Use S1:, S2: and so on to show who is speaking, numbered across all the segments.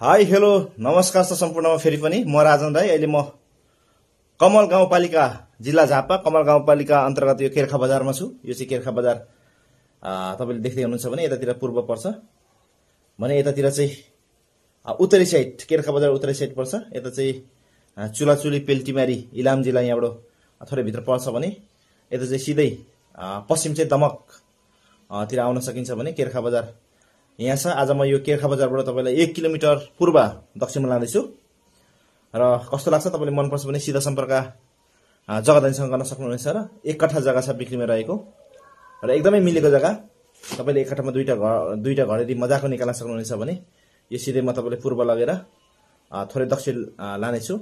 S1: hi hello नमस्कार छ सम्पूर्णमा फेरि पनि म राजन राई अहिले म कमल गाउँपालिका जिल्ला झापा कमल गाउँपालिका अन्तर्गत यो केर्खा बजारमा छु यो चाहिँ केर्खा बजार तपाईँले देख्दै हुनुहुन्छ भने यतातिर पूर्व पर्छ भने यतातिर चाहिँ उत्तरी साइड केर्खा बजार उत्तरी साइड पर्छ यता चाहिँ चुलाचुली पेल्टिमारी इलाम जिल्ला यहाँबाट थोरै भित्र पर्छ भने यता चाहिँ सिधै पश्चिम चाहिँ दमकतिर आउन सकिन्छ भने केर्खा बजार यहाँ छ आज म यो केर्खा बजारबाट तपाईँलाई एक किलोमिटर पूर्व दक्षिणमा लाँदैछु र कस्तो लाग्छ तपाईँले मनपर्छ भने सिधा सम्पर्क जग्गादानीसँग गर्न सक्नुहुनेछ र एक कठा जग्गा छ बिक्रीमा रहेको र एकदमै मिलेको जग्गा तपाईँले एक कठामा दुईवटा घर दुईवटा घर यदि मजाको निकाल्न सक्नुहुनेछ भने यो सिधै म तपाईँले पूर्व लगेर थोरै दक्षिण लानेछु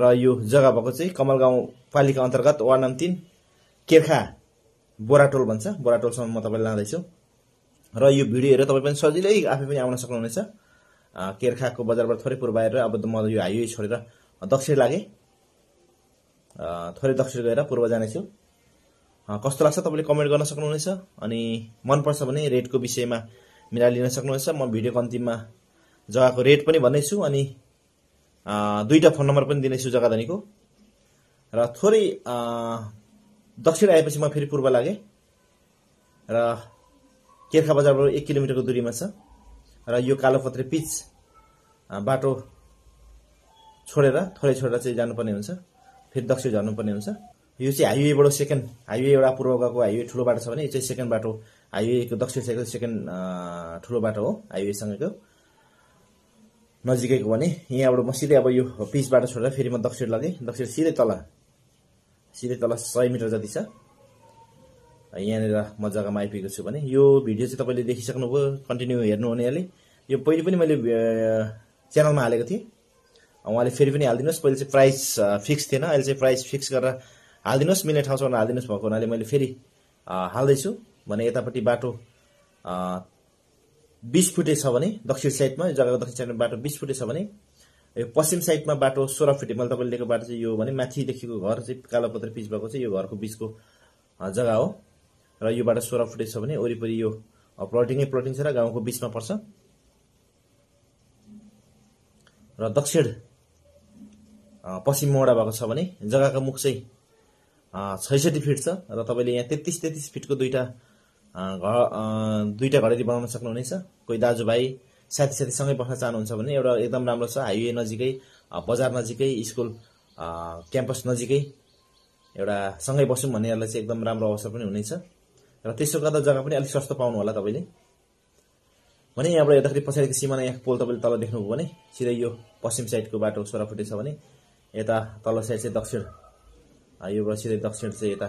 S1: र यो जग्गा भएको चाहिँ कमल गाउँपालिका अन्तर्गत वार्ड नम्बर तिन केर्खा बोराटोल भन्छ बोराटोलसम्म म तपाईँलाई लाँदैछु र यो भिडियो हेरेर तपाईँ पनि सजिलै आफै पनि आउन सक्नुहुनेछ केर्खाको बजारबाट थोरै पूर्व पूर्वाएर अब म यो हाइवे छोडेर दक्षिण लागेँ थोरै दक्षिण गएर पूर्व जानेछु कस्तो लाग्छ तपाईँले कमेन्ट गर्न सक्नुहुनेछ अनि मनपर्छ भने रेटको विषयमा मिलाएर लिन सक्नुहुनेछ म भिडियोको अन्तिममा जग्गाको रेट पनि भन्नेछु अनि दुईवटा फोन नम्बर पनि दिनेछु जग्गा धनीको र थोरै दक्षिण आएपछि म फेरि पूर्व लागेँ र केर्खा बजारबाट एक किलोमिटरको दूरीमा छ र यो कालोपत्रे पिच बाटो छोडेर थोरै छोडेर चाहिँ जानुपर्ने हुन्छ फेरि दक्षिण झर्नुपर्ने हुन्छ यो चाहिँ हाइवेबाट सेकेन्ड हाइवे एउटा पूर्व गएको हाइवे ठुलो बाटो छ भने यो चाहिँ सेकेन्ड बाटो हाइवेको दक्षिण साइडको सेकेन्ड ठुलो बाटो हो हाइवेसँगको नजिकैको भने यहाँबाट म सिधै अब यो पिच बाटो छोडेर फेरि म दक्षिण लगेँ दक्षिण सिधै तल सिधै तल सय मिटर जति छ यहाँनिर म जग्गामा आइपुगेको छु भने यो भिडियो चाहिँ तपाईँले देखिसक्नुभयो कन्टिन्यू हेर्नु अलि यो पहिले पनि मैले च्यानलमा हालेको थिएँ उहाँले फेरि पनि हालिदिनुहोस् पहिले चाहिँ प्राइस फिक्स थिएन अहिले चाहिँ प्राइस फिक्स गरेर हालिदिनुहोस् मिल्ने ठाउँसम्म हालिदिनुहोस् भएको हुनाले मैले फेरि हाल्दैछु भने यतापट्टि बाटो बिस फुटे छ भने दक्षिण साइडमा जग्गाको दक्षिण साइडमा बाटो बिस फुटे छ भने यो पश्चिम साइडमा बाटो सोह्र फुटे मैले तपाईँले लिएको बाटो चाहिँ यो भने माथिदेखिको घर चाहिँ कालोपत्र पिच भएको चाहिँ यो घरको बिचको जग्गा हो र योबाट सोह्र फुटे छ भने वरिपरि यो प्लटिङै प्लटिङ छ र गाउँको बिचमा पर्छ र दक्षिण पश्चिम मोडा भएको छ भने जग्गाको मुख चाहिँ छैसठी फिट छ र तपाईँले यहाँ तेत्तिस तेत्तिस फिटको दुईवटा घ दुईवटा घडेरी बनाउन सक्नुहुनेछ कोही दाजुभाइ साथी सँगै बस्न चाहनुहुन्छ भने एउटा एकदम राम्रो छ हाइवे नजिकै बजार नजिकै स्कुल क्याम्पस नजिकै एउटा सँगै बसौँ भन्नेहरूलाई चाहिँ एकदम राम्रो अवसर पनि हुनेछ र त्यसो गर्दा जग्गा पनि अलिक सस्तो पाउनु होला तपाईँले भने यहाँबाट हेर्दाखेरि पछाडिको सिमाना यहाँ पोल तपाईँले तल देख्नुभयो भने सिधै यो पश्चिम साइडको बाटो सोह्र फुटे छ भने यता तल साइड चाहिँ दक्षिण योबाट सिधै दक्षिण चाहिँ यता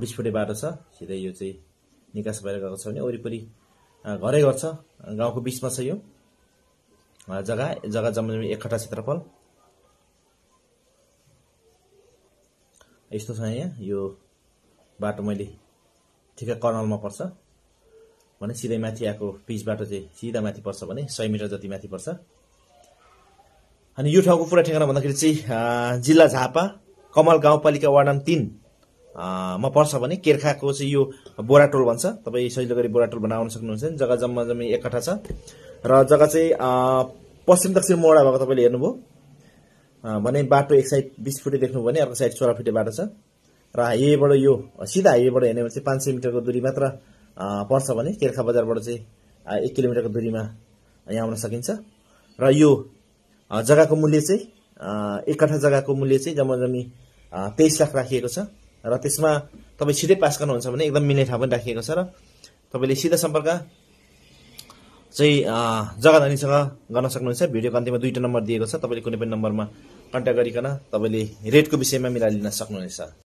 S1: बिस फुटे बाटो छ सिधै यो चाहिँ निकास भएर गएको छ भने वरिपरि घरै गर्छ गाउँको बिचमा छ यो जग्गा जग्गा जम्मा एक खट्टा क्षेत्रफल यस्तो छ यहाँ यो बाटो मैले ठिकै कर्नलमा पर्छ भने सिधै माथि आएको पिचबाट चाहिँ सिधा माथि पर्छ भने सय मिटर जति माथि पर्छ अनि यो ठाउँको पुरा ठेगाना भन्दाखेरि चाहिँ जिल्ला झापा कमल गाउँपालिका वार्ड नम्बर तिन मा पर्छ भने केर्खाको चाहिँ यो बोराटोल भन्छ तपाईँ सजिलो गरी बोराटोल बनाउन सक्नुहुन्छ सक्नुहुन्छ जग्गा जम्मा जम्मी एक छ र जग्गा चाहिँ पश्चिम दक्षिण मोडा भएको तपाईँले हेर्नुभयो भने बाटो एक साइड बिस फुटे देख्नुभयो भने अर्को साइड सोह्र फुटे बाटो छ र हाइवेबाट यो सिधा हाइवेबाट हेर्ने भने चाहिँ पाँच सय मिटरको दुरी मात्र पर्छ भने केर्खा बजारबाट चाहिँ एक किलोमिटरको दूरीमा यहाँ आउन सकिन्छ र यो जग्गाको मूल्य चाहिँ एक कठा जग्गाको मूल्य चाहिँ जम्मा जम्मी तेइस लाख राखिएको छ र त्यसमा तपाईँ सिधै पास गर्नुहुन्छ भने एकदम मिल्ने ठाउँ पनि राखिएको छ र तपाईँले सिधा सम्पर्क चाहिँ जग्गा धनीसँग गर्न सक्नुहुन्छ भिडियो अन्त्यमा दुईवटा नम्बर दिएको छ तपाईँले कुनै पनि नम्बरमा कन्ट्याक्ट गरिकन तपाईँले रेटको विषयमा लिन सक्नुहुनेछ